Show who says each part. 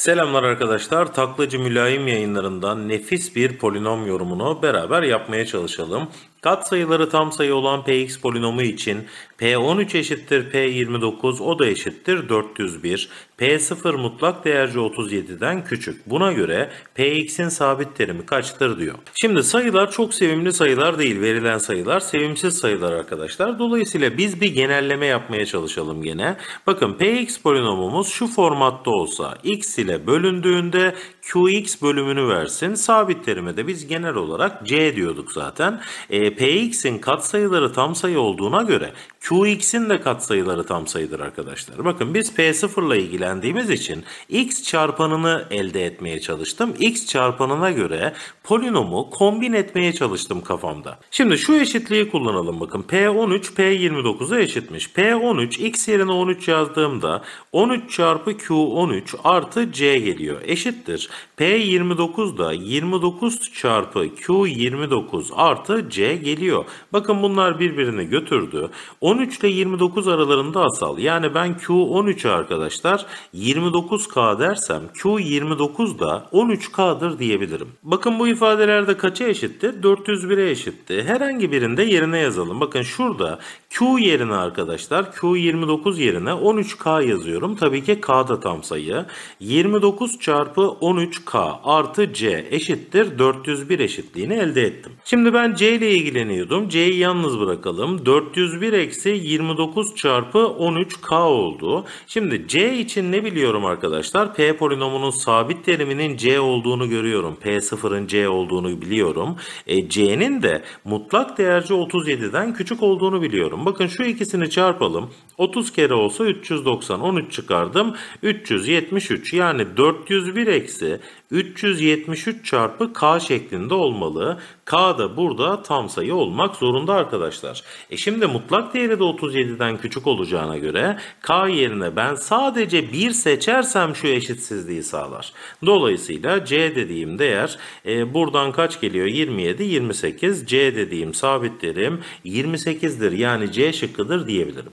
Speaker 1: Selamlar arkadaşlar. Taklacı Mülayim yayınlarından nefis bir polinom yorumunu beraber yapmaya çalışalım. Kat sayıları tam sayı olan px polinomu için p13 eşittir p29 o da eşittir 401. p0 mutlak değerci 37'den küçük. Buna göre px'in sabit terimi kaçtır diyor. Şimdi sayılar çok sevimli sayılar değil. Verilen sayılar sevimsiz sayılar arkadaşlar. Dolayısıyla biz bir genelleme yapmaya çalışalım gene. Bakın px polinomumuz şu formatta olsa x ile bölündüğünde Qx bölümünü versin. Sabit terime de biz genel olarak C diyorduk zaten. E, Px'in katsayıları tam sayı olduğuna göre Qx'in de katsayıları tam sayıdır arkadaşlar. Bakın biz P0 ile ilgilendiğimiz için x çarpanını elde etmeye çalıştım. x çarpanına göre polinomu kombin etmeye çalıştım kafamda. Şimdi şu eşitliği kullanalım bakın. P13 P29'a eşitmiş. P13 x yerine 13 yazdığımda 13 çarpı Q13 artı C geliyor. Eşittir. P29 da 29 çarpı Q29 artı C geliyor. Bakın bunlar birbirini götürdü. 13 ile 29 aralarında asal. Yani ben Q 13'e arkadaşlar 29K dersem Q 29 da 13K'dır diyebilirim. Bakın bu ifadelerde kaça eşitti? 401'e eşitti. Herhangi birinde yerine yazalım. Bakın şurada Q yerine arkadaşlar Q 29 yerine 13K yazıyorum. Tabii ki K da tam sayı. 29 çarpı 13K artı C eşittir 401 eşitliğini elde ettim. Şimdi ben C ile ilgileniyordum. C'yi yalnız bırakalım. 401 eksi eksi 29 çarpı 13K oldu. Şimdi C için ne biliyorum arkadaşlar? P polinomunun sabit teriminin C olduğunu görüyorum. P0'ın C olduğunu biliyorum. E, C'nin de mutlak değerci 37'den küçük olduğunu biliyorum. Bakın şu ikisini çarpalım. 30 kere olsa 390. 13 çıkardım. 373 yani 401 eksi 373 çarpı K şeklinde olmalı. K da burada tam sayı olmak zorunda arkadaşlar. E şimdi mutlak değeri değeri de 37'den küçük olacağına göre k yerine ben sadece 1 seçersem şu eşitsizliği sağlar. Dolayısıyla c dediğim değer e, buradan kaç geliyor? 27, 28. c dediğim sabit derim 28'dir yani c şıkkıdır diyebilirim.